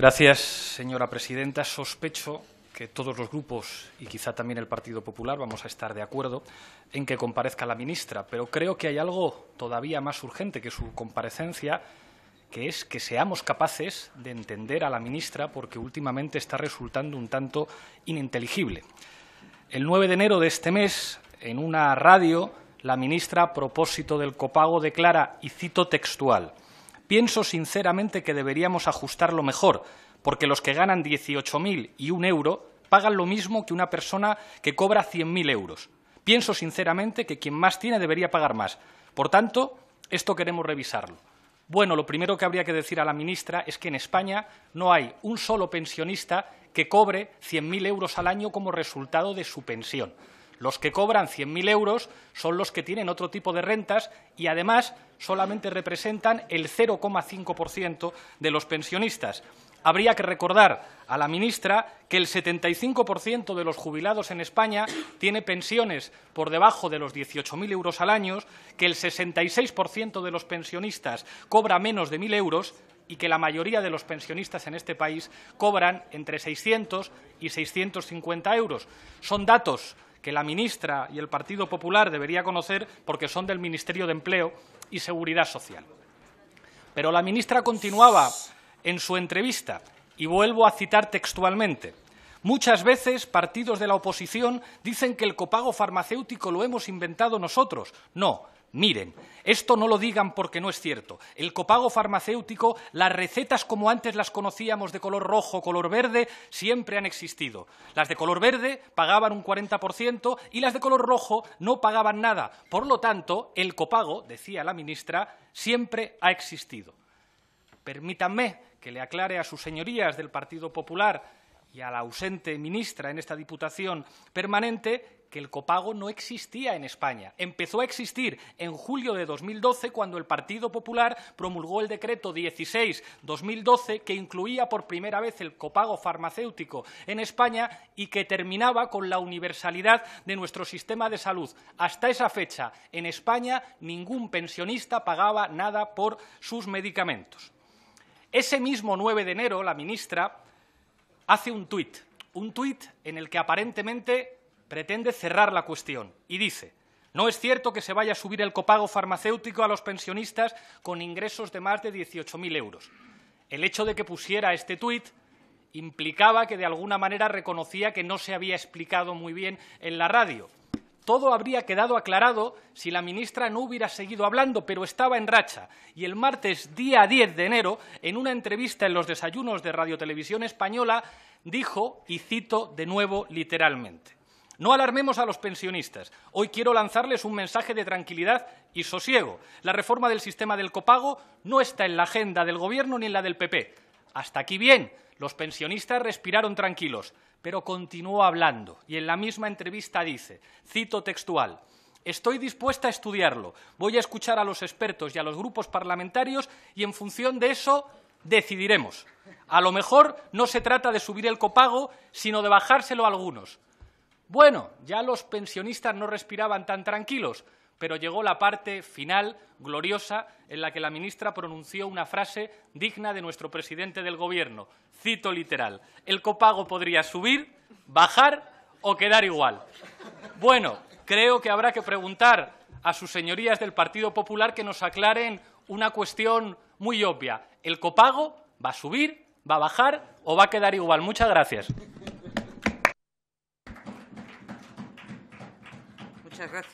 Gracias, señora presidenta. Sospecho que todos los grupos y quizá también el Partido Popular vamos a estar de acuerdo en que comparezca la ministra, pero creo que hay algo todavía más urgente que su comparecencia, que es que seamos capaces de entender a la ministra porque últimamente está resultando un tanto ininteligible. El 9 de enero de este mes, en una radio, la ministra, a propósito del copago, declara, y cito textual, Pienso sinceramente que deberíamos ajustarlo mejor, porque los que ganan 18.000 y un euro pagan lo mismo que una persona que cobra 100.000 euros. Pienso sinceramente que quien más tiene debería pagar más. Por tanto, esto queremos revisarlo. Bueno, lo primero que habría que decir a la ministra es que en España no hay un solo pensionista que cobre 100.000 euros al año como resultado de su pensión. Los que cobran 100.000 euros son los que tienen otro tipo de rentas y, además, solamente representan el 0,5% de los pensionistas. Habría que recordar a la ministra que el 75% de los jubilados en España tiene pensiones por debajo de los 18.000 euros al año, que el 66% de los pensionistas cobra menos de 1.000 euros y que la mayoría de los pensionistas en este país cobran entre 600 y 650 euros. Son datos que la ministra y el Partido Popular deberían conocer porque son del Ministerio de Empleo y Seguridad Social. Pero la ministra continuaba en su entrevista, y vuelvo a citar textualmente, Muchas veces partidos de la oposición dicen que el copago farmacéutico lo hemos inventado nosotros. No, Miren, esto no lo digan porque no es cierto. El copago farmacéutico, las recetas como antes las conocíamos de color rojo, color verde, siempre han existido. Las de color verde pagaban un 40% y las de color rojo no pagaban nada. Por lo tanto, el copago, decía la ministra, siempre ha existido. Permítanme que le aclare a sus señorías del Partido Popular y a la ausente ministra en esta Diputación permanente que el copago no existía en España. Empezó a existir en julio de 2012 cuando el Partido Popular promulgó el decreto 16-2012 que incluía por primera vez el copago farmacéutico en España y que terminaba con la universalidad de nuestro sistema de salud. Hasta esa fecha, en España, ningún pensionista pagaba nada por sus medicamentos. Ese mismo 9 de enero, la ministra hace un tuit, un tuit en el que aparentemente pretende cerrar la cuestión y dice, no es cierto que se vaya a subir el copago farmacéutico a los pensionistas con ingresos de más de 18.000 euros. El hecho de que pusiera este tuit implicaba que de alguna manera reconocía que no se había explicado muy bien en la radio. Todo habría quedado aclarado si la ministra no hubiera seguido hablando, pero estaba en racha. Y el martes, día 10 de enero, en una entrevista en los desayunos de Radio Televisión Española, dijo, y cito de nuevo literalmente, no alarmemos a los pensionistas. Hoy quiero lanzarles un mensaje de tranquilidad y sosiego. La reforma del sistema del copago no está en la agenda del Gobierno ni en la del PP. Hasta aquí bien. Los pensionistas respiraron tranquilos, pero continuó hablando y en la misma entrevista dice, cito textual, Estoy dispuesta a estudiarlo. Voy a escuchar a los expertos y a los grupos parlamentarios y en función de eso decidiremos. A lo mejor no se trata de subir el copago, sino de bajárselo a algunos. Bueno, ya los pensionistas no respiraban tan tranquilos, pero llegó la parte final, gloriosa, en la que la ministra pronunció una frase digna de nuestro presidente del Gobierno. Cito literal, el copago podría subir, bajar o quedar igual. Bueno, creo que habrá que preguntar a sus señorías del Partido Popular que nos aclaren una cuestión muy obvia. ¿El copago va a subir, va a bajar o va a quedar igual? Muchas gracias. gracias.